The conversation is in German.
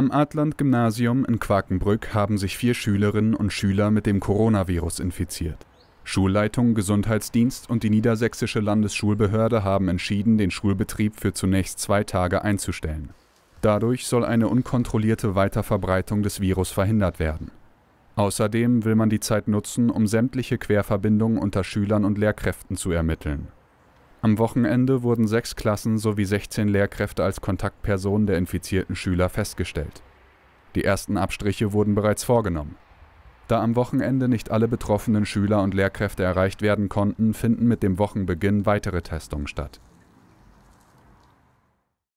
Am Adland-Gymnasium in Quakenbrück haben sich vier Schülerinnen und Schüler mit dem Coronavirus infiziert. Schulleitung, Gesundheitsdienst und die niedersächsische Landesschulbehörde haben entschieden, den Schulbetrieb für zunächst zwei Tage einzustellen. Dadurch soll eine unkontrollierte Weiterverbreitung des Virus verhindert werden. Außerdem will man die Zeit nutzen, um sämtliche Querverbindungen unter Schülern und Lehrkräften zu ermitteln. Am Wochenende wurden sechs Klassen sowie 16 Lehrkräfte als Kontaktpersonen der infizierten Schüler festgestellt. Die ersten Abstriche wurden bereits vorgenommen. Da am Wochenende nicht alle betroffenen Schüler und Lehrkräfte erreicht werden konnten, finden mit dem Wochenbeginn weitere Testungen statt.